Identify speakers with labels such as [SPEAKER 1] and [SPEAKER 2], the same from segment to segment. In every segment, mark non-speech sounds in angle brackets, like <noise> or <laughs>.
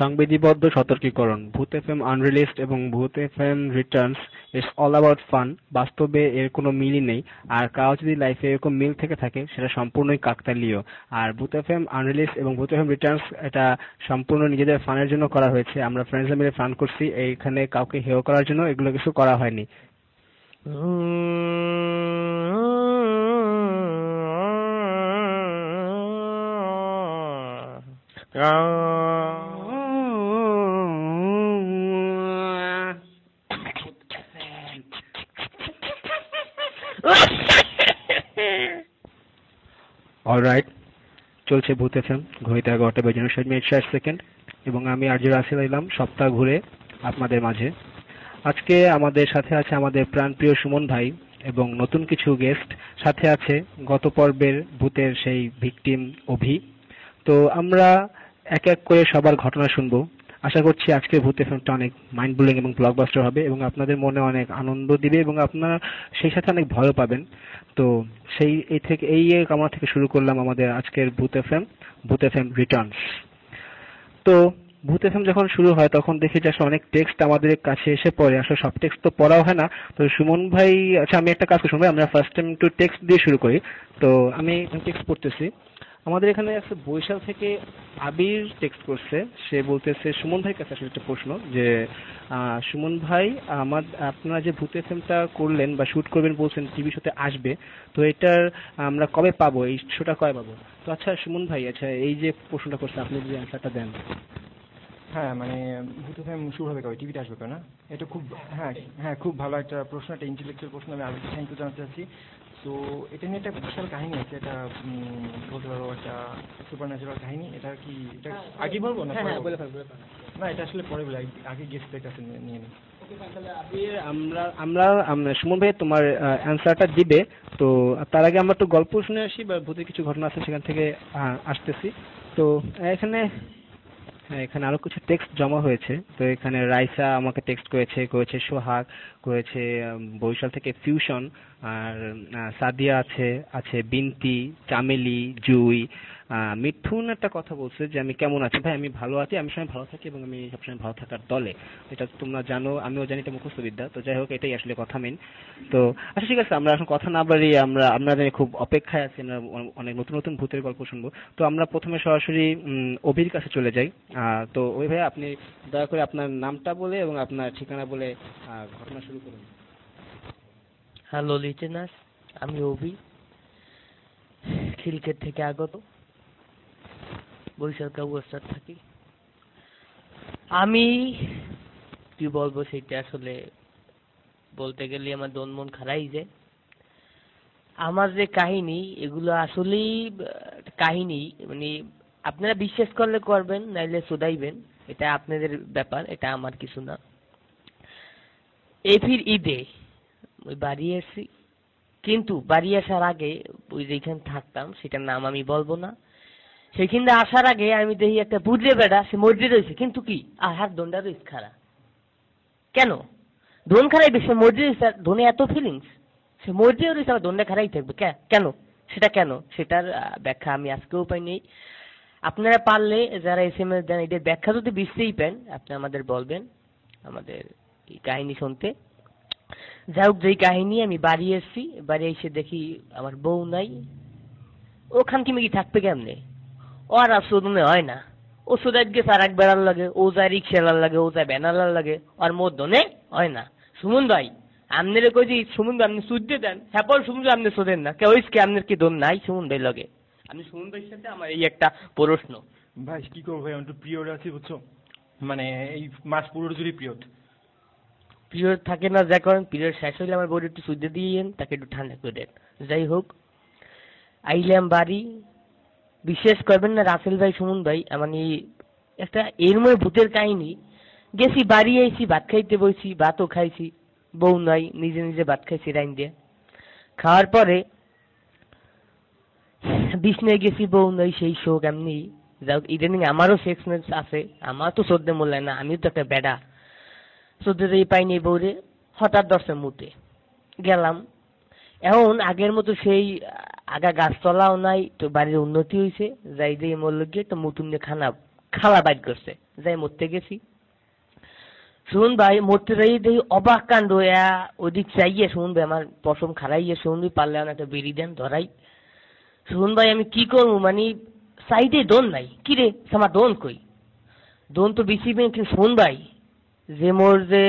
[SPEAKER 1] সংবিধিবদ্ধ সতর্কীকরণ, ভূত M unreleased এবং Bhoot M returns it's all about fun বাস্তবে এর কোনো মিলই নেই আর কারো যদি লাইফে এরকম মিল থেকে থাকে সেটা সম্পূর্ণই কাকতালীয় আর ভূত এম আনরিলিস্ট এবং ভূত এম রিটার্নস এটা সম্পূর্ণ নিজেদের ফানের জন্য করা হয়েছে আমরা ফ্রেন্ডসরা মিলে ফান করছি এইখানে কাউকে হেয় করার জন্য এগুলো কিছু করা হয়নি
[SPEAKER 2] Uh... <laughs>
[SPEAKER 1] অলরাইট <laughs> চলছে ভূত এফ এম ঘড়িতে এগারোটা বেজে উনষাট মিনিট ষাট সেকেন্ড এবং আমি আর্য রাসেল এলাম সপ্তাহ ঘুরে আপনাদের মাঝে আজকে আমাদের সাথে আছে আমাদের প্রাণপ্রিয় সুমন ভাই এবং নতুন কিছু গেস্ট সাথে আছে গত পর্বের ভূতের সেই ভিকটিম অভি তো আমরা এক এক করে সবার ঘটনা শুনবো আশা করছি আজকের ভূত এফএমটা অনেক মাইন্ড ব্লোয়িং এবং ব্লকবাস্টার হবে এবং আপনাদের মনে অনেক আনন্দ দিবে এবং আপনারা সেই সাথে অনেক ভয় পাবেন তো সেই এই থেকে এই কামনা থেকে শুরু করলাম আমাদের আজকের ভূত এফএম ভূত এম রিটার্নস তো ভূত এম যখন শুরু হয় তখন দেখি যে আসলে অনেক টেক্সট আমাদের কাছে এসে পড়ে আসলে সব টেক্সট তো পড়াও হয় না তো সুমন ভাই আচ্ছা আমি একটা কাজ করি সুমন ভাই আমরা ফার্স্ট টাইম একটু টেক্সট দিয়ে শুরু করি তো আমি টেক্সট পড়তেছি আমাদের এখানে আছে বৈশাল থেকে আবির টেক্সট করছে সে বলতেছে সুমন ভাইয়ের কাছে আসলে একটা প্রশ্ন যে সুমন ভাই আমার আপনারা যে ভূত এফএমটা করলেন বা শুট করবেন বলছেন টিভি শোতে আসবে তো এটার আমরা কবে পাবো এই শোটা কবে পাবো তো আচ্ছা সুমন ভাই আচ্ছা এই যে প্রশ্নটা করছে আপনি যদি অ্যান্সারটা দেন
[SPEAKER 2] হ্যাঁ মানে ভূত এফএম শুরু হবে কবে টিভিতে আসবে না এটা খুব হ্যাঁ হ্যাঁ খুব ভালো একটা প্রশ্ন একটা ইন্টেলেকচুয়াল প্রশ্ন আমি আগে থ্যাংক ইউ জানাতে চাচ্ছি তো এটা নিয়ে একটা বিশাল কাহিনী আছে এটা বলতে পারবো একটা সুপার ন্যাচারাল কাহিনী এটা কি এটা হ্যাঁ, আগে বলবো না হ্যাঁ, হ্যাঁ বলে না এটা আসলে পরে বলে আগে গেস্টদের কাছে নিয়ে নিই
[SPEAKER 1] আমরা আমরা সুমন ভাই তোমার অ্যান্সারটা দিবে তো তার আগে আমরা একটু গল্প শুনে আসি বা ভূতের কিছু ঘটনা আছে সেখান থেকে আসতেছি তো এখানে হ্যাঁ এখানে আরো কিছু টেক্সট জমা হয়েছে তো এখানে রাইসা আমাকে টেক্সট করেছে করেছে সোহাগ করেছে বরিশাল থেকে ফিউশন আর সাদিয়া আছে আছে বিনতি চামেলি জুই মিঠুন একটা কথা বলছে যে আমি কেমন আছি ভাই আমি ভালো আছি আমি সবসময় ভালো থাকি এবং আমি সবসময় ভালো থাকার দলে এটা তোমরা জানো আমিও জানি এটা মুখস্থবিদ্যা তো যাই হোক এটাই আসলে কথা মেন তো আচ্ছা ঠিক আছে আমরা এখন কথা না বাড়িয়ে আমরা আমরা খুব অপেক্ষায় আছি আমরা অনেক নতুন নতুন ভূতের গল্প শুনবো তো আমরা প্রথমে সরাসরি অভির কাছে চলে যাই তো ওই ভাই আপনি দয়া করে আপনার নামটা বলে এবং আপনার ঠিকানা বলে ঘটনা শুরু করুন
[SPEAKER 3] হ্যালো লিটেনার্স আমি অভি খিলকেট থেকে আগত বরিশালকে অবস্থান থাকি আমি কি বলবো সেটা আসলে বলতে গেলে আমার দন মন খারাই যায় আমার যে কাহিনী এগুলো আসলেই কাহিনী মানে আপনারা বিশ্বাস করলে করবেন নাইলে শোধাইবেন এটা আপনাদের ব্যাপার এটা আমার কিছু না এফির ঈদে ওই বাড়ি আসি কিন্তু বাড়ি আসার আগে ওই যেখানে থাকতাম সেটার নাম আমি বলবো না সেখানে আসার আগে আমি দেখি একটা বুড়ে বেড়া সে মসজিদ রয়েছে কিন্তু কি আহার দোনটা রয়েছে খারা কেন দোন খারাই বেশি মসজিদ ধনে এত ফিলিংস সে মসজিদ রয়েছে আমার দোনটা খারাই থাকবে কেন সেটা কেন সেটার ব্যাখ্যা আমি আজকেও পাইনি আপনারা পারলে যারা এস এম এস দেন এদের ব্যাখ্যা যদি বিশ্বেই পেন আপনি আমাদের বলবেন আমাদের এই কাহিনী শুনতে যাই হোক যেই কাহিনী আমি বাড়ি এসছি বাড়ি এসে দেখি আমার বউ নাই ওখান কি থাকবে কেমনে ওর আসুদনে হয় না ও সুরাজ গেছে আর এক বেড়ার লাগে ও যায় রিক্সালার লাগে ও যায় ব্যানালার লাগে আর মধ্যনে হয় না সুমন ভাই আমনের কই সুমন ভাই আপনি সুদ্দে দেন হ্যাঁ সুমন ভাই আপনি শোধেন না কেউ কি আপনার কি দম নাই সুমন ভাই লগে আমি সুমন ভাইয়ের সাথে আমার এই একটা প্রশ্ন ভাই
[SPEAKER 2] কি করবো ভাই আমি একটু পিরিয়ড আছি বুঝছো মানে এই মাস পুরো জুড়ে পিরিয়ড
[SPEAKER 3] পিরিয়ড থাকে না যা করেন পিরিয়ড শেষ হইলে আমার বডি একটু সুদ্দে দিয়ে তাকে একটু ঠান্ডা করে দেন যাই হোক আইলাম বাড়ি বিশ্বাস করবেন না রাসেল ভাই সুমন ভাই মানে একটা এরময় ভূতের কাহিনী গেছি বাড়ি আইছি ভাত খাইতে বইছি ভাতও খাইছি বউ নাই নিজে নিজে ভাত খাইছি রাইন দিয়ে খাওয়ার পরে বিষ্ণায় গেছি বউ নাই সেই শোক এমনি যাও ইদানিং আমারও সেক্সনেস আছে আমার তো শ্রদ্ধে মূল্য না আমিও তো একটা বেড়া সদ্যতেই পাইনি বউরে হঠাৎ দশে মুটে গেলাম এখন আগের মতো সেই আগা গাছতলাও নাই তো বাড়ির উন্নতি হয়েছে যাই দিয়ে মরলো গিয়ে তো নতুন দিয়ে খানা খালা বাইট করছে যাই মরতে গেছি শুন ভাই মরতে যাই দেই অবাক কাণ্ড ওদিক চাইয়ে শুন ভাই আমার পশম খারাইয়ে শুন পারলে আমার একটা বেরি দেন ধরাই শুন ভাই আমি কি করবো মানে সাইডে দোন নাই কি রে আমার দোন কই দোন তো বেশি কিন্তু শুন ভাই যে মোর যে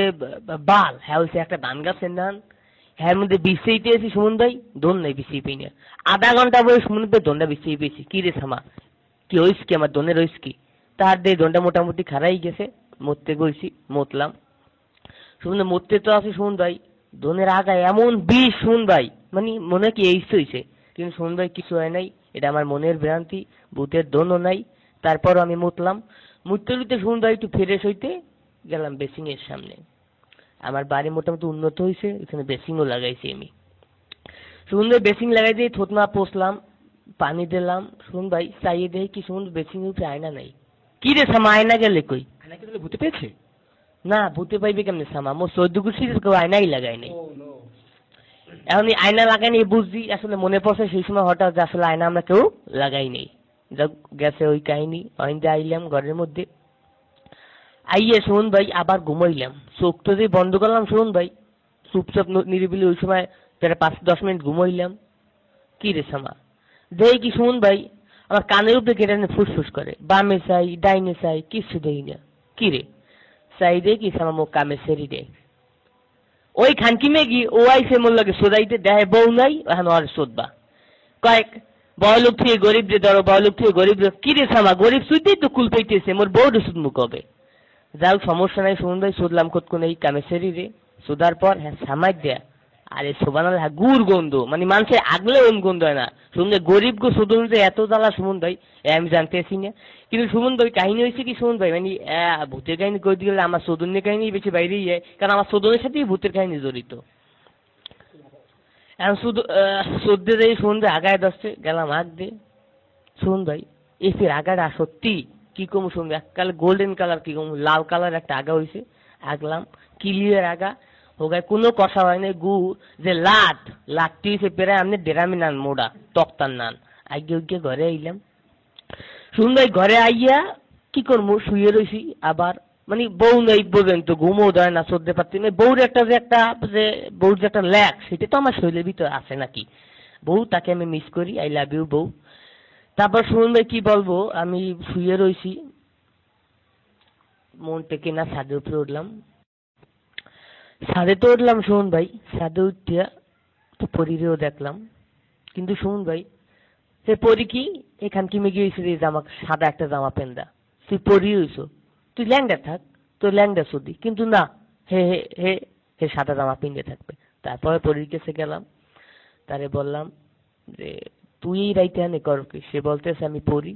[SPEAKER 3] বাল হ্যাঁ একটা ধান গাছের নান হ্যার মধ্যে বিশ্বেই পেয়েছি সুমন ভাই দোন নাই বিশ্বেই পেয়ে নিয়ে আধা ঘন্টা পরে সুমন ভাই দোনটা বিশ্বেই পেয়েছি কি রে সামা কি হইস কি আমার দোনের হইস কি তার দিয়ে দোনটা মোটামুটি খারাই গেছে মরতে গইছি মতলাম সুমন মরতে তো আছে সুমন ভাই দোনের আগায় এমন বিষ সুমন ভাই মানে মনে কি এইস হইছে কিন্তু সুমন ভাই কিছু হয় নাই এটা আমার মনের ভ্রান্তি ভূতের দোনও নাই তারপরও আমি মতলাম মুততে মুততে সুমন ভাই একটু ফ্রেশ হইতে গেলাম বেসিং এর সামনে আমার বাড়ি মোটামুটি উন্নত হয়েছে এখানে বেসিনও লাগাইছি আমি সুন্দর বেসিন লাগাই দিয়ে থোতনা পোষলাম পানি দিলাম শুন ভাই চাইয়ে দেয় কি শুন বেসিং উপরে আয়না নাই কি রে সামা আয়না গেলে কই আয়না কি ভূতে পেয়েছে না ভূতে পাইবে কেমনে সামা মোর সদ্য গুছিয়ে কেউ আয়নাই লাগাই নাই এখন আয়না নি বুঝছি আসলে মনে পড়ছে সেই সময় হঠাৎ আসলে আয়না আমরা কেউ লাগাই নেই যা গেছে ওই কাহিনী অইন্দা আইলাম ঘরের মধ্যে আইয়ে সুমন ভাই আবার ঘুমাইলাম চোখ তো দিয়ে বন্ধ করলাম সুমন ভাই চুপচাপ নিরিবিলি ওই সময় প্রায় পাঁচ দশ মিনিট ঘুমাইলাম কি রে সামা দেখি কি সুমন ভাই আমার কানের উপরে কেটে ফুসফুস করে বামে চাই ডাইনে চাই কিছু দেই না কি রে চাই দে কি সামা মোক কামে সেরি দে ওই খানকি মেগি ও সে মোর লাগে সোজাইতে দেহে বউ নাই এখন আর সোদবা কয়েক বড়লোক থেকে গরিব রে ধরো বড়লোক থেকে গরিব রে কি রে সামা গরিব সুইতেই তো কুল পেইতেছে মোর বউ সুদ মুখ হবে যাই সমস্যা নাই শুনুন ভাই শুধলাম কোন এই কামেশ্বরী রে শোধার পর হ্যাঁ সামাজ দেয়া আরে সোবান হ্যাঁ গুর গন্ধ মানে মানুষের আগলে ওম গন্ধ হয় না শুনুন ভাই গরিব গো শুধু যে এত জ্বালা সুমন ভাই আমি জানতেছি না কিন্তু সুমন ভাই কাহিনী হয়েছে কি সুমন ভাই মানে ভূতের কাহিনী কই দিলে আমার সদনের কাহিনী বেশি বাইরেই যায় কারণ আমার সদনের সাথেই ভূতের কাহিনী জড়িত এখন শুধু সর্দি যাই সুমন ভাই আগায় দশে গেলাম আগ দিয়ে সুমন ভাই এসির আগাটা সত্যি কিরকম শুনবে এককালে গোল্ডেন কালার কম লাল কালার একটা আগা হয়েছে আগলাম কিলিয়ার আগা হোগায় কোনো কথা হয় না গু যে লাট লাটটি হয়েছে পেরায় আমনে ডেরামি নান মোড়া তক্তার নান আগে ওইকে ঘরে আইলাম সুন্দর ঘরে আইয়া কি করবো শুয়ে রয়েছি আবার মানে বউ নেই বোঝেন তো ঘুমও দেয় না সর্দে পারতি না বউর একটা যে একটা যে বউর যে একটা ল্যাক সেটা তো আমার শরীরের ভিতরে আছে নাকি বউ তাকে আমি মিস করি আই লাভ ইউ বউ তারপর সুমন ভাই কি বলবো আমি শুয়ে রয়েছি মন থেকে না ছাদে উপরে উঠলাম ছাদে তো উঠলাম সুমন ভাই ছাদে উঠিয়া পরিরেও দেখলাম কিন্তু সুমন ভাই সে পরি কি এখান কি মেগে হয়েছে জামা সাদা একটা জামা প্যান্ডা তুই পরি হইছো তুই ল্যাংডা থাক তোর ল্যাংডা সর্দি কিন্তু না হে হে হে হে সাদা জামা পিন্ডে থাকবে তারপরে পরির কাছে গেলাম তারে বললাম যে তুই এই রাইতে এনে করকে সে বলতেছে আমি পড়ি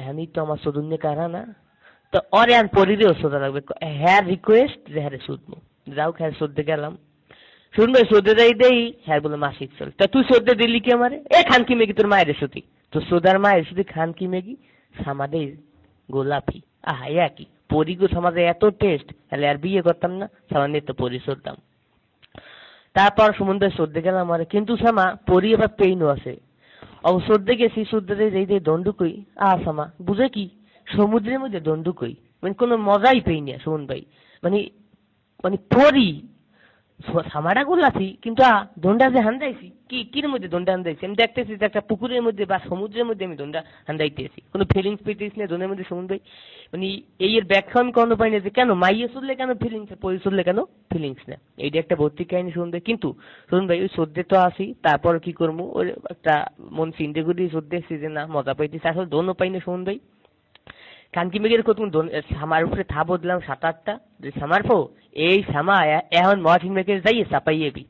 [SPEAKER 3] এখানেই হ্যাঁ, তো আমার সদুন্যে কারা না তো অরে আন পরিরে ওষুধ লাগবে হ্যাঁ রিকোয়েস্ট যে হ্যাঁ শুধবো যাও হ্যাঁ সর্দে গেলাম শুনবে সদ্যে যাই দেই হ্যাঁ বলে মাসিক চল তা তুই সর্দে দিলি কি আমারে এ খান কি মেগি তোর মায়ের সুতি তো সোদার মায়ের সুতি খান কি মেগি সামাদে গোলাপি আহা একই গো সমাজে এত টেস্ট তাহলে আর বিয়ে করতাম না সামান্য তো পরি সরতাম তারপর সমুদ্রে সর্দি গেলাম আর কিন্তু সামা পরি আবার পেইনও আছে অব সর্দে গেছি সর্দেতে যেই দিয়ে দণ্ডুকই কই আসামা বুঝে কি সমুদ্রের মধ্যে দণ্ডুকই কই মানে কোনো মজাই পেই না সুমন ভাই মানে মানে পরি সামারা গুল্লাছি কিন্তু দন্ডা যে হান্দাইছি কি কির মধ্যে দন্ডা হান্দাইছি আমি দেখতেছি যে একটা পুকুরের মধ্যে বা সমুদ্রের মধ্যে আমি দন্ডা হান্দাইতেছি কোনো ফিলিংস পেতেছি না দন্ডের মধ্যে সমুদ্রে মানে এই এর ব্যাখ্যা আমি কোনো পাই না যে কেন মাইয়ে চললে কেন ফিলিংস পরে চললে কেন ফিলিংস না এইটা একটা ভৌতিক কাহিনী শুনবে কিন্তু শুনুন ভাই ওই সদ্যে তো আসি তারপর কি করবো ওর একটা মন চিন্তে করি সদ্যে এসেছি যে না মজা পাইতেছি আসলে দোনো পাই না শুনুন ভাই কাঞ্জিমিগের কতুন দোন সামার উপরে থা বদলাম সাত আটটা সামার ফো এই সামা এখন মহাসিন মেঘের যাই চাপাইয়ে বি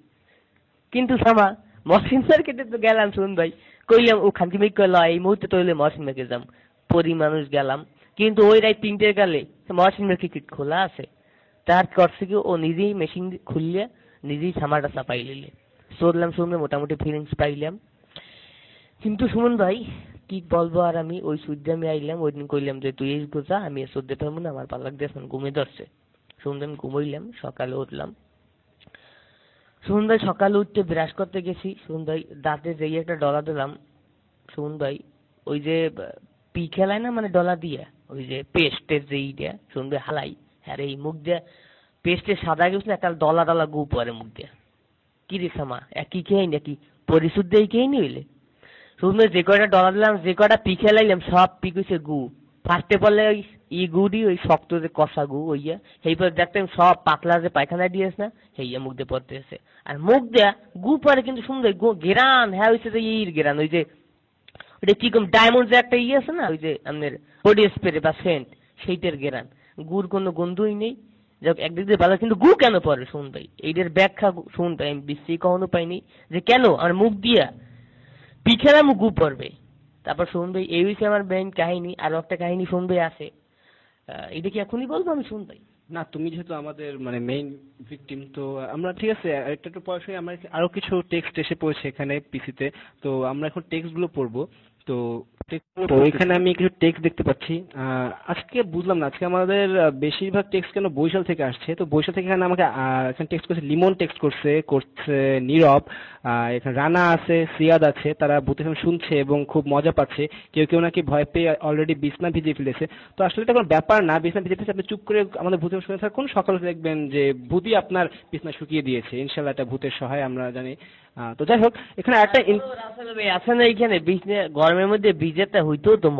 [SPEAKER 3] কিন্তু সামা মহাসিন স্যার কেটে তো গেলাম শুন ভাই কইলাম ও মেঘ কইল এই মুহূর্তে তো হইলে মহাসিন মেঘে যাম পরি মানুষ গেলাম কিন্তু ওই রায় তিনটের গেলে মহাসিন মেঘে কিট খোলা আছে তার করছে কি ও নিজেই মেশিন খুললে নিজেই সামারটা চাপাই লিলে চললাম শুনলে মোটামুটি ফিলিংস পাইলাম কিন্তু শুনুন ভাই কি বলবো আর আমি ওই সূর্যে আমি আইলাম ওই দিন কইলাম যে তুই এইস গোজা আমি এ সহ্য পারবো না আমার পাল্লাক দিয়ে এখন ঘুমে ধরছে সন্ধ্যে আমি ঘুমাইলাম সকালে উঠলাম সন্ধ্যায় সকালে উঠতে ব্রাশ করতে গেছি সন্ধ্যায় দাঁতে যেই একটা ডলা দিলাম সন্ধ্যায় ওই যে পি খেলায় না মানে ডলা দিয়া ওই যে পেস্টের যেই দেয়া সন্ধ্যায় হালাই আর এই মুখ দিয়ে পেস্টে সাদা গেছিল একটা ডলা ডলা গু পরে মুখ দিয়া কি রে সামা একই খেয়ে নাকি পরিশুদ্ধ এই খেয়ে নিলে তুমি যে কয়টা ডলা দিলাম যে কয়টা পিখে লাগলাম সব পি গু ফার্স্টে বললে ওই ই গুড়ি ওই শক্ত যে কষা গু ওইয়া সেই পরে দেখতাম সব পাতলা যে পায়খানা দিয়েছে না সেইয়া মুখ দিয়ে পড়তেছে আর মুখ দেয়া গু পরে কিন্তু সুন্দর গু গেরান হ্যাঁ হয়েছে যে ইর গেরান ওই যে ওটা কিরকম ডায়মন্ড যে একটা ইয়ে আছে না ওই যে আপনার বডি স্প্রে বা সেন্ট সেইটার গেরান গুর কোনো গন্ধই নেই যাক একদিক দিয়ে ভালো কিন্তু গু কেন পরে শুন এইটার ব্যাখ্যা শুন আমি বিশ্বই কখনো পাইনি যে কেন আর মুখ দিয়া বিছানা মুকু পড়বে তারপর শোন ভাই এই হইছে আমার ব্যাংক কাহিনী আরো একটা কাহিনী শোন ভাই আছে এটা কি এখনই বলবো আমি শোন ভাই
[SPEAKER 1] না তুমি যেহেতু আমাদের মানে মেইন ভিকটিম তো আমরা ঠিক আছে একটা একটু পরে আমার আরো কিছু টেক্সট এসে পড়েছে এখানে পিসিতে তো আমরা এখন টেক্সটগুলো পড়বো তো তো এখানে আমি কিছু টেক্স দেখতে পাচ্ছি আজকে বুঝলাম না আজকে আমাদের বেশিরভাগ টেক্স কেন বৈশাল থেকে আসছে তো বৈশাল থেকে এখানে আমাকে এখানে টেক্সট করছে লিমন টেক্স করছে করছে নীরব এখানে রানা আছে সিয়াদ আছে তারা ভূতের শুনছে এবং খুব মজা পাচ্ছে কেউ কেউ নাকি ভয় পেয়ে অলরেডি বিছনা ভিজিয়ে ফেলেছে তো আসলে এটা কোনো ব্যাপার না বিছনা ভিজিয়ে ফেলেছে আপনি চুপ করে আমাদের ভূতের শুনে থাকুন সকালে দেখবেন যে ভূতি আপনার বিছনা শুকিয়ে দিয়েছে ইনশাল্লাহ এটা ভূতের সহায় আমরা জানি তো যাই হোক এখানে একটা আছেন এইখানে গরমের মধ্যে चीजें तय तो हुई तो, तो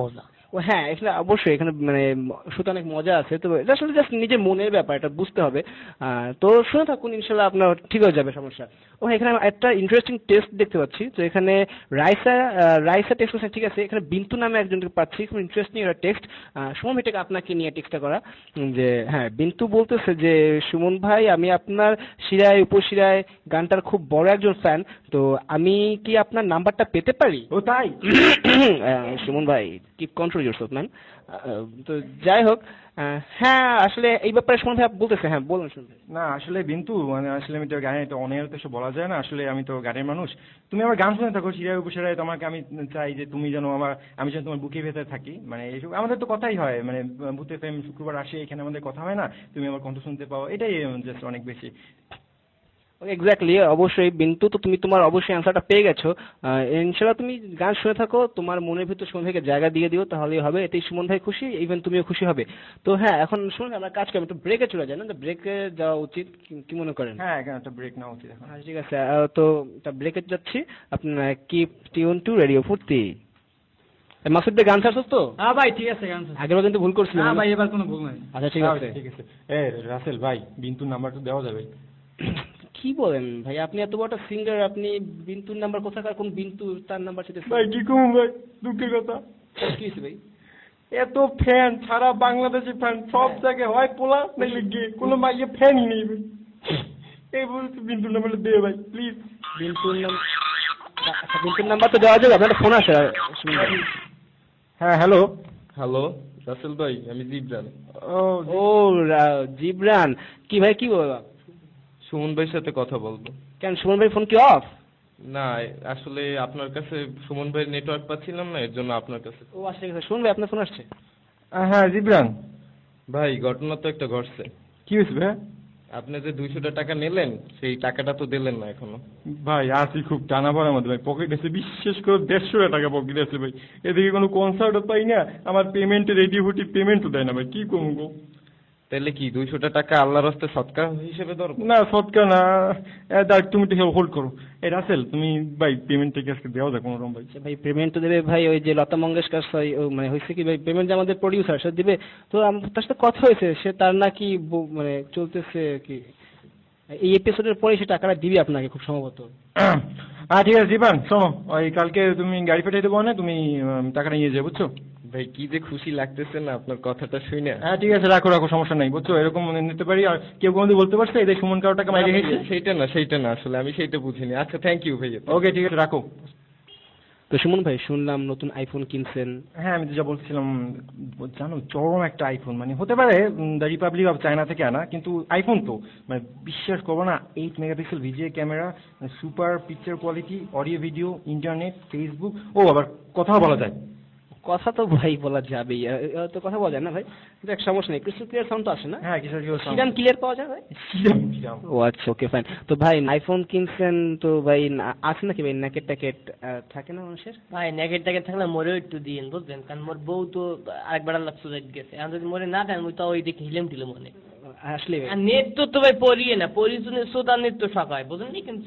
[SPEAKER 1] হ্যাঁ এখানে অবশ্যই এখানে মানে শুতে অনেক মজা আছে তো এটা আসলে জাস্ট নিজের মনের ব্যাপার এটা বুঝতে হবে তো শুনে থাকুন ইনশাল্লাহ আপনার ঠিক হয়ে যাবে সমস্যা ও এখানে একটা ইন্টারেস্টিং টেস্ট দেখতে পাচ্ছি তো এখানে রাইসা রাইসা টেস্ট করছেন ঠিক আছে এখানে বিন্তু নামে একজনকে পাচ্ছি খুব ইন্টারেস্টিং একটা টেক্সট সুমন এটা আপনাকে নিয়ে টেক্সটটা করা যে হ্যাঁ বিন্তু বলতেছে যে সুমন ভাই আমি আপনার শিরায় উপশিরায় গানটার খুব বড় একজন ফ্যান তো আমি কি আপনার নাম্বারটা পেতে পারি ও তাই <coughs> সুমন ভাই keep control yourself man তো যাই হোক হ্যাঁ আসলে এই ব্যাপারে সুমন ভাই বলতেছে হ্যাঁ বলুন সুমন
[SPEAKER 2] না আসলে বিন্তু মানে আসলে আমি তো গানে তো অনেক তো বলা যায় না আসলে আমি তো গানের মানুষ তুমি আমার গান শুনে থাকো সিরিয়া উপসারায় তোমাকে আমি চাই যে তুমি যেন আমার আমি যেন তোমার বুকে ভেতরে থাকি মানে এইসব আমাদের তো কথাই হয় মানে ভূতে ফেম শুক্রবার আসে এখানে আমাদের কথা হয় না তুমি আমার কণ্ঠ শুনতে পাও এটাই জাস্ট অনেক বেশি
[SPEAKER 1] এক্স্যাক্টলি অবশ্যই বিন্তু তো তুমি তোমার অবশ্যই অ্যান্সারটা পেয়ে গেছো ইনশাল্লাহ তুমি গান শুনে থাকো তোমার মনের ভিতর সুমন ভাইকে জায়গা দিয়ে দিও তাহলেই হবে এতেই সুমন ভাই খুশি ইভেন তুমিও খুশি হবে তো হ্যাঁ এখন শুনুন আমরা কাজ করবো একটু ব্রেকে চলে যাই না তো ব্রেকে যাওয়া উচিত কি মনে করেন হ্যাঁ এখানে একটা ব্রেক নেওয়া উচিত হ্যাঁ ঠিক আছে তো ব্রেকে যাচ্ছি আপনার কিপ টিউন টু রেডিও ফুর্তি মাসুদ গান ছাড়ছস তো
[SPEAKER 2] হ্যাঁ ভাই ঠিক আছে গান আগেরবার কিন্তু ভুল করছিলাম হ্যাঁ ভাই এবার কোনো ভুল নাই আচ্ছা ঠিক আছে আচ্ছা, ঠিক আছে এ রাসেল ভাই বিন্তুর নাম্বারটা দেওয়া
[SPEAKER 1] যাবে কি বলেন ভাই আপনি এত বড় একটা সিঙ্গার আপনি বিন্তুর নাম্বার কোথাকার কোন বিন্তু তার নাম্বার সেটা ভাই কি কম ভাই দুঃখের কথা কি ভাই এত
[SPEAKER 2] ফ্যান সারা বাংলাদেশে ফ্যান সব হ্যাঁ। জায়গায় হয় পোলা নাইলে গিয়ে কোনো মাইয়ে ফ্যানই নেই ভাই এই বলছি বিন্তুর নাম্বারটা দে ভাই প্লিজ বিন্তুর নাম আচ্ছা
[SPEAKER 1] বিন্তুর নাম্বার তো দেওয়া যাবে আপনার ফোন আসে হ্যাঁ হ্যালো
[SPEAKER 2] হ্যালো রাসেল ভাই আমি জিবরান
[SPEAKER 1] ও জিবরান কি ভাই কি বলবা সুমন ভাইয়ের সাথে কথা বলবো কেন সুমন ভাই ফোন কি অফ
[SPEAKER 2] না আসলে আপনার কাছে সুমন ভাইয়ের নেটওয়ার্ক পাচ্ছিলাম না এর জন্য আপনার কাছে
[SPEAKER 1] ও আসলে গেছে শুনবে ভাই আপনার ফোন আসছে
[SPEAKER 2] হ্যাঁ জিবরান ভাই ঘটনা তো একটা ঘটছে কি হয়েছে ভাই আপনি যে দুইশোটা টাকা নিলেন সেই টাকাটা তো দিলেন না এখনো ভাই আসি খুব টানা পড়ার মধ্যে ভাই পকেট আছে বিশেষ করে দেড়শোটা টাকা পকেট আছে ভাই এদিকে কোনো কনসার্টও পাই না আমার পেমেন্টের রেডি হুটি পেমেন্টও দেয় না ভাই কি করবো তাহলে কি দুইশোটা টাকা আল্লাহর রাস্তায় সৎকার হিসেবে ধরো না সৎকার না এ, দাঁড়, তুমি একটু হোল্ড করো এ রাসেল তুমি ভাই পেমেন্ট কি
[SPEAKER 1] আজকে দেওয়া যায় কোনো রকম ভাই আচ্ছা ভাই পেমেন্ট তো দেবে ভাই ওই যে লতা মঙ্গেশকর সই- ও মানে হয়েছে কি ভাই পেমেন্ট আমাদের প্রডিউসার সে দিবে তো আম- তার সাথে কথা হয়েছে সে তার নাকি মানে চলতেছে কি এই এপিসোডের পরে সে টাকাটা দিবে আপনাকে খুব সম্ভবত হ্যাঁ ঠিক আছে জীবন শোনো
[SPEAKER 2] ওই কালকে তুমি গাড়ি পাঠিয়ে দেবো না মানে তুমি টাকাটা নিয়ে যাবে বুঝছো ভাই কি যে খুশি লাগতেছে না আপনার কথাটা শুনে হ্যাঁ ঠিক আছে রাখো রাখো সমস্যা নাই বুঝছো এরকম নিতে পারি আর কেউ কোনো বলতে পারছে এই সুমন কারো মাইরে গেছে সেইটা না সেইটা না আসলে আমি সেইটা বুঝিনি আচ্ছা থ্যাংক ইউ ভাইয়া ওকে
[SPEAKER 1] ঠিক আছে রাখো তো সুমন ভাই শুনলাম নতুন আইফোন কিনছেন হ্যাঁ আমি তো যা বলছিলাম
[SPEAKER 2] জানো চরম একটা আইফোন মানে হতে পারে দ্য রিপাবলিক অফ চায়না থেকে আনা কিন্তু আইফোন তো মানে বিশ্বাস করবো না eight megapixel VGA camera super picture quality audio video
[SPEAKER 1] internet Facebook ও আবার কথাও বলা যায় কথা তো ভাই বলা যাবেই তো কথা বলা যায় না ভাই দেখ সমস্যা নেই কিছু ক্লিয়ার সাউন্ড তো আসে না হ্যাঁ কিছু ক্লিয়ার সাউন্ড ক্লিয়ার পাওয়া যায় ভাই ও আচ্ছা ওকে ফাইন তো ভাই আইফোন কিনছেন তো ভাই আছে নাকি ভাই নেকেট ট্যাকেট
[SPEAKER 3] থাকে না মানুষের ভাই নেকেট ট্যাকেট থাকলে মরেও একটু দিন বুঝলেন কারণ মোর বউ তো আরেকবার আল্লাহ সুজাইড গেছে আমি যদি মরে না দেন ওই তাও ওই দিকে হিলেম টিলেম মনে আসলে নেট তো তো ভাই পড়িয়ে না পড়ি শুনে সোদা নেট তো সকায় বুঝলেন কিন্তু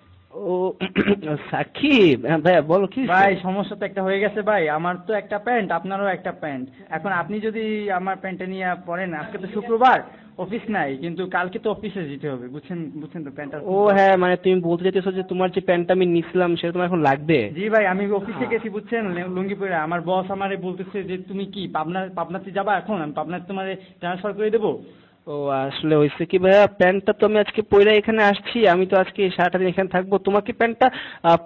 [SPEAKER 1] ও সাকিব হ্যাঁ, ভাইয়া বলো কি ভাই সমস্যা তো একটা হয়ে গেছে ভাই আমার তো একটা প্যান্ট আপনারও একটা প্যান্ট এখন আপনি যদি আমার প্যান্টটা নিয়ে পরেন আজকে তো শুক্রবার অফিস নাই কিন্তু কালকে তো অফিসে যেতে হবে বুঝছেন বুঝছেন তো প্যান্টটা ও হ্যাঁ মানে তুমি বলতে চাইতেছো যে তোমার যে প্যান্টটা আমি নিছিলাম সেটা তোমার এখন লাগবে জি ভাই আমি অফিসে গেছি বুঝছেন লুঙ্গি পরে আমার বস আমারে বলতেছে যে তুমি কি পাবনা পাবনাতে যাবা এখন আমি পাবনাতে তোমারে ট্রান্সফার করে দেবো ও আসলে হয়েছে কি ভাইয়া প্যান্টটা তো আমি আজকে পয়লা এখানে আসছি আমি তো আজকে সারাটা এখানে থাকবো তোমাকে প্যান্টটা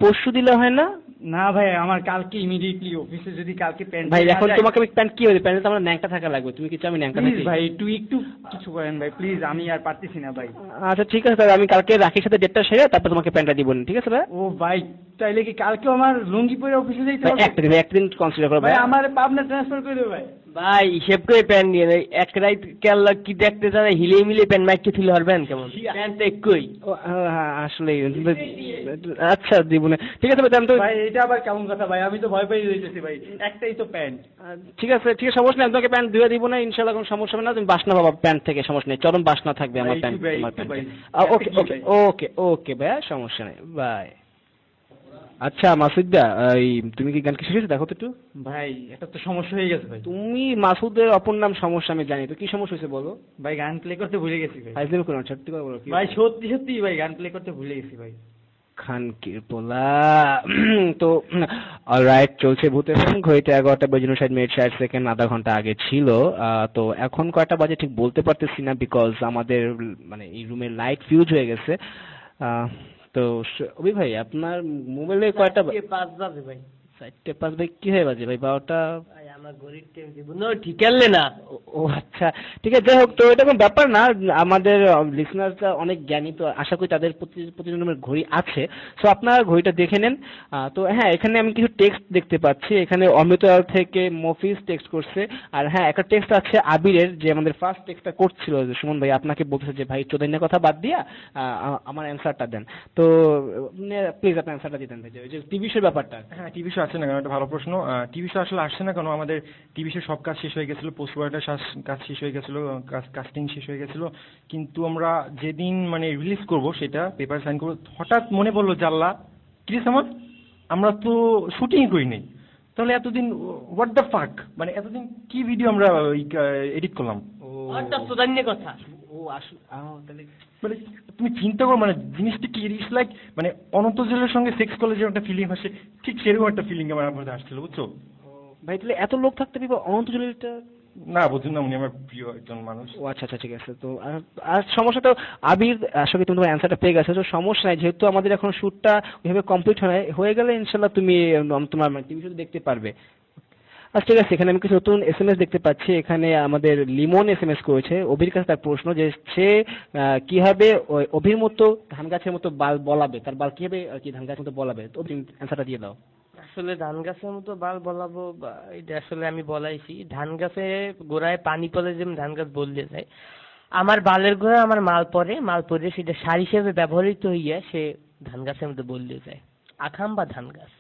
[SPEAKER 1] পরশু দিলে হয় না না ভাই আমার কালকে ইমিডিয়েটলি অফিসে যদি কালকে প্যান্ট ভাই এখন তোমাকে আমি প্যান্ট কি হবে প্যান্টে তো আমার ন্যাংটা থাকা লাগবে তুমি কিছু আমি ন্যাংটা থাকি ভাই একটু একটু কিছু করেন ভাই প্লিজ আমি আর পারতেছি না ভাই আচ্ছা ঠিক আছে আমি কালকে রাখির সাথে ডেটটা সেরে তারপর তোমাকে প্যান্টটা দিব ঠিক আছে ভাই ও ভাই তাইলে কি কালকে আমার লুঙ্গি পরে অফিসে যাইতে হবে একটা দিন কনসিডার করো ভাই আমার পাবনা ট্রান্সফার করে দেবে ভাই ভাই হিসেব করে প্যান দিয়ে নাই এক রাইট কেলা কি দেখতে তারা হিলে মিলে প্যান মাইকে ফিল হরবেন কেমন প্যান তো একই হ্যাঁ, আসলে আচ্ছা জীবনে ঠিক আছে তো ভাই এটা আবার কেমন কথা ভাই আমি তো ভয় পেয়ে যাইতেছি ভাই একটাই তো প্যান্ট ঠিক আছে ঠিক আছে সমস্যা নেই আপনাকে প্যান্ট ধুয়ে দিব না ইনশাআল্লাহ কোনো সমস্যা হবে না তুমি বাসনা বাবা প্যান্ট থেকে সমস্যা নেই চরম বাসনা থাকবে আমার প্যান্ট প্যান্ট ওকে ওকে ওকে ওকে ভাই সমস্যা নেই বাই আচ্ছা মাসুদদা এই তুমি কি গান কি শুনেছো দেখো তো একটু ভাই এটা তো সমস্যা হয়ে গেছে ভাই তুমি মাসুদের অপর নাম সমস্যা আমি জানি তো কি সমস্যা হয়েছে বলো ভাই গান প্লে করতে ভুলে গেছি ভাই আজকে কোন সত্যি করে বলো ভাই সত্যি সত্যি ভাই গান প্লে করতে ভুলে গেছি ভাই খান পোলা <clears throat> তো অলরাইট চলছে ভূতের হইতে এগারোটা বাজে ষাট মিনিট ষাট সেকেন্ড আধা ঘন্টা আগে ছিল তো এখন কয়টা বাজে ঠিক বলতে পারতেছি না বিকজ আমাদের মানে এই রুমের লাইট ফিউজ হয়ে গেছে তো ওই ভাই আপনার মোবাইলে কয়টা চারটে পাঁচ ভাই কি হয়ে বাজে ভাই বারোটা
[SPEAKER 3] আচ্ছা, হ্যাঁ,
[SPEAKER 1] এখানে আমি টেক্সট দেখতে পাচ্ছি এখানে অমৃতা থেকে টেক্সট করছে আর হ্যাঁ একটা টেক্সট আছে আবিরের যে আমাদের ফার্স্ট টেক্সটটা করছিল সুমন ভাই আপনাকে বলতেছে যে ভাই চোদ্দিনের কথা বাদ দিয়া আমার অ্যান্সারটা দেন তো প্লিজ আপনি অ্যান্সারটা দিতেন ভাই যে টিভি শো ব্যাপারটা হ্যাঁ টিভি শো আছে না কেন একটা ভালো প্রশ্ন টিভি
[SPEAKER 2] শো আসলে আসছে না কেন আমাদের টিভি শো সব কাজ শেষ হয়ে গেছিলো পোস্ট প্রোডাক্টের কাজ শেষ হয়ে গেছিলো কাস্টিং শেষ হয়ে গেছিলো কিন্তু আমরা যেদিন মানে রিলিজ করব সেটা পেপার সাইন করবো হঠাৎ মনে পড়লো জাল্লা কি আমার আমরা তো শুটিং করি নাই তাহলে এতদিন হোয়াট দ্য ফাক মানে এতদিন কি ভিডিও আমরা এডিট করলাম মানে তুমি চিন্তা করো মানে জিনিসটা কি ইটস লাইক মানে অনন্ত জেলের সঙ্গে সেক্স করলে একটা ফিলিং আসে ঠিক সেরকম একটা ফিলিং আমার মধ্যে আসছিল বুঝছো
[SPEAKER 1] ভাই তাহলে এত লোক থাকতে পারবে অনন্ত জলিলটা না বুঝুন না উনি আমার প্রিয় একজন মানুষ ও আচ্ছা আচ্ছা ঠিক আছে তো আর আবির আসলে তুমি পেয়ে গেছো তো সমস্যা নাই যেহেতু আমাদের এখন শ্যুটটা ওইভাবে কমপ্লিট হয় হয়ে গেলে ইনশাল্লাহ তুমি তোমার টিভি দেখতে পারবে আচ্ছা ঠিক আছে এখানে আমি কিছু নতুন এস এম এস দেখতে পাচ্ছি এখানে আমাদের লিমন এস এম এস করেছে অভির কাছে তার প্রশ্ন যে সে কিভাবে অভির মতো ধান গাছের মতো বাল বলাবে
[SPEAKER 3] তার বাল কিভাবে কি ধান গাছের মতো বলাবে তো অ্যান্সারটা দিয়ে দাও আসলে ধান গাছের মতো বাল বলাবো বা এটা আসলে আমি বলাইছি ধান গাছে গোড়ায় পানি পড়ে যেমন ধান গাছ বদলে যায় আমার বালের গোড়ায় আমার মাল পরে মাল পরে সেটা সার হিসেবে ব্যবহৃত হইয়া সে ধান গাছের মধ্যে বদলে যায় আখাম বা ধান গাছ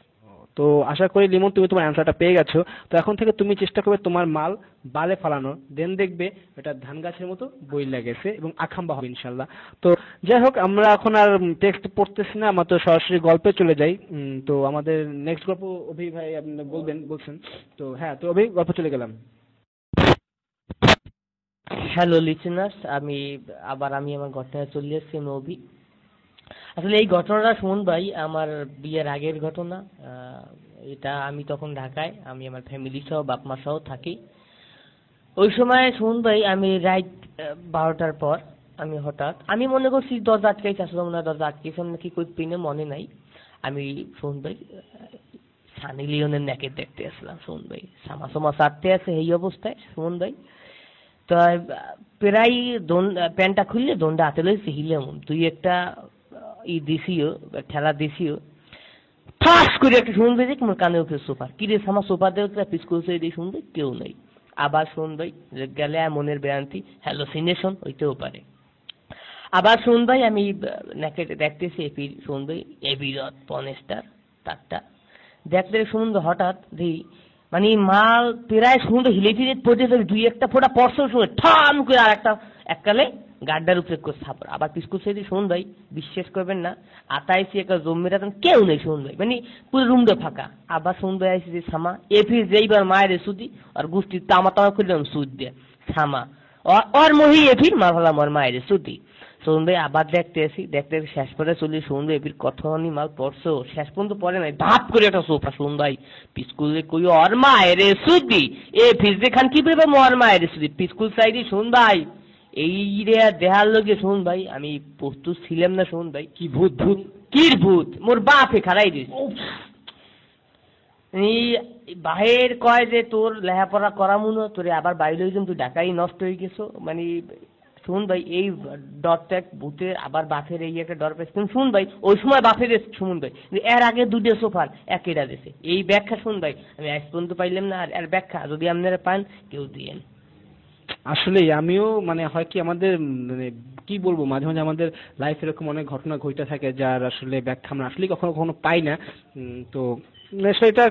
[SPEAKER 1] তো আশা করি লিমন তুমি তোমার অ্যান্সারটা পেয়ে গেছো তো এখন থেকে তুমি চেষ্টা করবে তোমার মাল বালে ফালানোর দেন দেখবে এটা ধান গাছের মতো বই লাগেছে এবং আখাম্বা হবে ইনশাল্লাহ তো যাই হোক আমরা এখন আর টেক্সট পড়তেছি না আমরা তো সরাসরি গল্পে চলে যাই তো আমাদের নেক্সট গল্প অভি ভাই আপনি বলবেন বলছেন
[SPEAKER 3] তো হ্যাঁ তো অভি গল্প চলে গেলাম হ্যালো লিসেনার্স আমি আবার আমি আমার ঘটনায় চলে এসেছি আমি অভি আসলে এই ঘটনাটা সুমন ভাই আমার বিয়ের আগের ঘটনা এটা আমি তখন ঢাকায় আমি আমার ফ্যামিলি সহ বাপ মা সহ থাকি ওই সময় সুমন ভাই আমি রাইট বারোটার পর আমি হঠাৎ আমি মনে করছি দরজা আটকাইছে আসলে মনে হয় দরজা আটকাইছে নাকি কই পিনে মনে নাই আমি সুমন ভাই সানি লিওনের ন্যাকে দেখতে আসলাম সুমন ভাই সামা সোমা সারতে আছে এই অবস্থায় সুমন ভাই তো প্রায় দন প্যান্টটা খুললে দনটা হাতে লইছে হিলে তুই একটা ই দেশীয় খেলা দেশীয় ফাঁস করে একটা শুনবে যে আমার কানে উঠে সোফা কি রে আমার সোফা দেওয়া পিস করছে এই শুনবে কেউ নেই আবার শুনবে যে গেলে মনের ব্যান্তি হ্যালোসিনেশন হইতেও পারে আবার শুনবাই আমি দেখতেছি এপি শুনবাই এবিরত পনেস্টার তারটা দেখতে শুনবো হঠাৎ দেখি মানে মাল প্রায় শুনতে হিলে ফিরে পড়তে দুই একটা ফোটা পরশ শুনে ঠাম করে আর একটা এককালে গাড্ডার উপরে ছাপড় আবার পিসকুল সেদি শোন ভাই বিশ্বাস করবেন না আতাইছি একা জমির আতন কেউ নেই শোন ভাই মানে পুরো রুমটা ফাঁকা আবার শোন ভাই আইসি যে সামা এ ফির যেইবার মায়ের সুদি আর গোষ্ঠীর তামা তামা করলাম সুদ দিয়ে সামা অর মহি এ ফির মা ভালা মোর মায়ের সুদি শোন ভাই আবার দেখতে আসি দেখতে শেষ পরে চলি শোন ভাই এপির কথনি মাল পড়ছো শেষ পর্যন্ত পড়ে নাই ধাপ করে একটা সোফা শোন ভাই পিস্কুল কই ওর মায়ের সুদি এ ফির দেখান কি পেবে মর মায়ের সুদি পিস্কুল সাইডে শোন ভাই এই রে দেহার লোকে শোন ভাই আমি প্রস্তুত ছিলাম না শোন ভাই কি ভূত ভূত কির ভূত মোর বাপে খারাই দিস বাহের কয় যে তোর লেহাপড়া করা মনে তোরে আবার বাইরে হয়েছিলাম তুই ঢাকাই নষ্ট হয়ে গেছো মানে শুন ভাই এই ডরটা ভূতে আবার বাফের এই একটা ডর পেয়েছে শুন ভাই ওই সময় বাফের শুন ভাই এর আগে দুটো সোফার একেটা দেশে এই ব্যাখ্যা শুন ভাই আমি আজ পর্যন্ত পাইলাম না আর এর ব্যাখ্যা যদি আপনারা পান কেউ দিয়েন
[SPEAKER 1] আসলেই আমিও মানে হয় কি আমাদের মানে কি বলবো মাঝে মাঝে আমাদের লাইফ এরকম অনেক ঘটনা ঘটে থাকে যার আসলে ব্যাখ্যা আমরা আসলে কখনো কখনো পাই না উম, তো মানে সেটা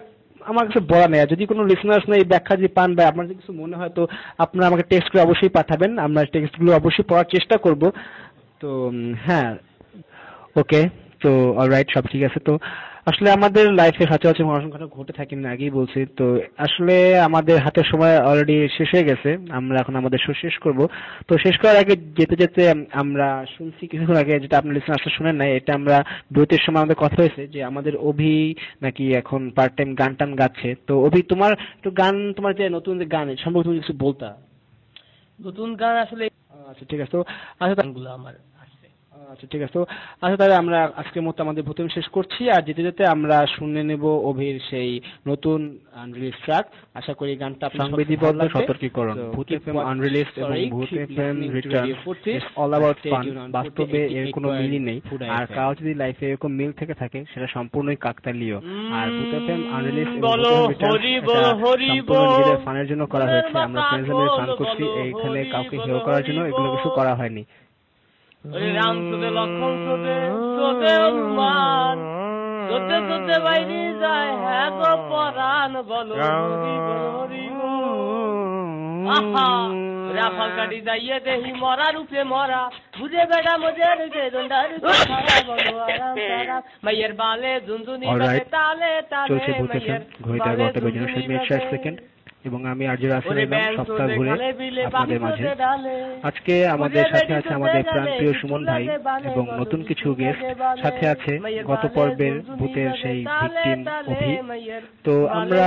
[SPEAKER 1] আমার কাছে বলা নেই যদি কোনো লিসনার্স এই ব্যাখ্যা যদি পান বা আপনার যদি কিছু মনে হয় তো আপনারা আমাকে টেক্সট করে অবশ্যই পাঠাবেন আমরা টেক্সটগুলো অবশ্যই পড়ার চেষ্টা করব তো হ্যাঁ ওকে তো অলরাইট সব ঠিক আছে তো আসলে আমাদের লাইফে হাতে মরণ ঘটে থাকে না আগেই বলছি তো আসলে আমাদের হাতে সময় অলরেডি শেষ হয়ে গেছে আমরা এখন আমাদের শো শেষ করব তো শেষ করার আগে যেতে যেতে আমরা শুনছি কিছুক্ষণ আগে যেটা আপনি লিসেন আসলে শুনেন নাই এটা আমরা বিরতির সময় আমাদের কথা হয়েছে যে আমাদের অভি নাকি এখন পার্ট টাইম গান টান গাচ্ছে তো অভি তোমার একটু গান তোমার যে নতুন যে গান সম্ভবত তুমি কিছু বলতা
[SPEAKER 3] নতুন গান আসলে
[SPEAKER 1] আচ্ছা ঠিক আছে তো আচ্ছা গানগুলো আমার আচ্ছা ঠিক আছে তো আচ্ছা তাহলে আমরা আজকের মতো আমাদের ভূতম শেষ করছি আর যেতে যেতে আমরা শুনে নেব অভির সেই নতুন আনরিলিজ ট্র্যাক আশা করি গানটা আপনার সংবিধিবদ্ধ সতর্কীকরণ ভূত এফএম আনরিলিজ এবং Bhoot FM return it's all about fun বাস্তবে এর কোনো মিলই নেই আর কারো যদি লাইফে এরকম মিল থেকে থাকে সেটা সম্পূর্ণই কাকতালীয় আর ভূত এফএম আনরিলিজ বলো হরি বল হরি বল ফানের জন্য করা হয়েছে আমরা ফ্রেন্ডস ফান করছি এইখানে কাউকে হেও করার জন্য এগুলো কিছু করা হয়নি
[SPEAKER 3] ওরে লক্ষণ তোদের তোদের মান তোদের তোদের বাইরে যায় হ্যাঁ গো পরাণ বলো হরি বল হরি আহা রাফাল কাটি যাইয়ে দেহি মরা রূপে মরা বুঝে বেড়া মজে রে দন্ডার মাইয়ের বালে ঝুনঝুনি তালে তালে মাইয়ের বালে ঝুনঝুনি
[SPEAKER 1] সেকেন্ড এবং আমি আরজে রাসেল সপ্তাহ ঘুরে আপনাদের মাঝে আজকে আমাদের সাথে আছে আমাদের প্রাণপ্রিয় সুমন ভাই এবং নতুন কিছু গেস্ট সাথে আছে গত পর্বের ভূতের সেই ভিকটিম অভি তো আমরা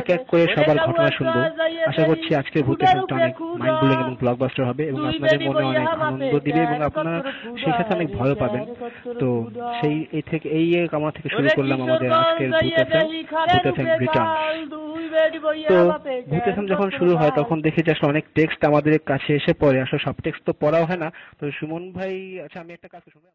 [SPEAKER 1] এক এক করে সবার ঘটনা শুনবো আশা করছি আজকের ভূতের শুনতে অনেক মাইন্ড ব্লোয়িং এবং ব্লকবাস্টার হবে এবং আপনাদের মনে অনেক আনন্দ দিবে এবং আপনারা সেই সাথে অনেক ভয় পাবেন তো সেই এই থেকে এই কামনা থেকে শুরু করলাম আমাদের আজকের ভূত এফএম ভূত এফএম রিটার্ন
[SPEAKER 3] তো মিউটেশন যখন শুরু হয় তখন
[SPEAKER 1] দেখি যে আসলে অনেক টেক্সট আমাদের কাছে এসে পড়ে আসলে সব টেক্সট তো পড়াও হয় হ্যাঁ না তো সুমন ভাই আচ্ছা আমি একটা কাজ শুনবো